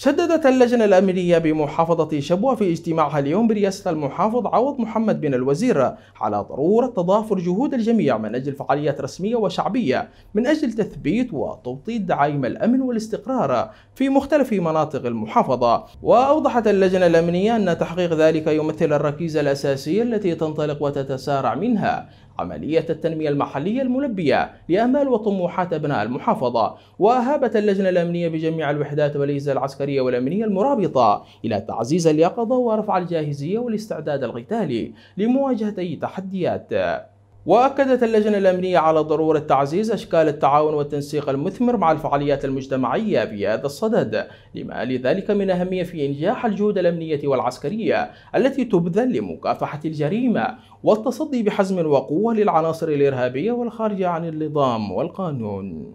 شددت اللجنة الأمنية بمحافظة شبوة في اجتماعها اليوم برئاسة المحافظ عوض محمد بن الوزير على ضرورة تضافر جهود الجميع من أجل فعاليات رسمية وشعبية من أجل تثبيت وتوطيد دعائم الأمن والاستقرار في مختلف مناطق المحافظة وأوضحت اللجنة الأمنية أن تحقيق ذلك يمثل الركيزة الأساسية التي تنطلق وتتسارع منها عملية التنمية المحلية الملبية لآمال وطموحات أبناء المحافظة وأهابت اللجنة الأمنية بجميع الوحدات والأجهزة العسكرية والأمنية المرابطة إلى تعزيز اليقظة ورفع الجاهزية والاستعداد القتالي لمواجهة أي تحديات وأكدت اللجنة الأمنية على ضرورة تعزيز أشكال التعاون والتنسيق المثمر مع الفعاليات المجتمعية بهذا الصدد لما لذلك من أهمية في إنجاح الجهود الأمنية والعسكرية التي تبذل لمكافحة الجريمة والتصدي بحزم وقوة للعناصر الإرهابية والخارجة عن النظام والقانون.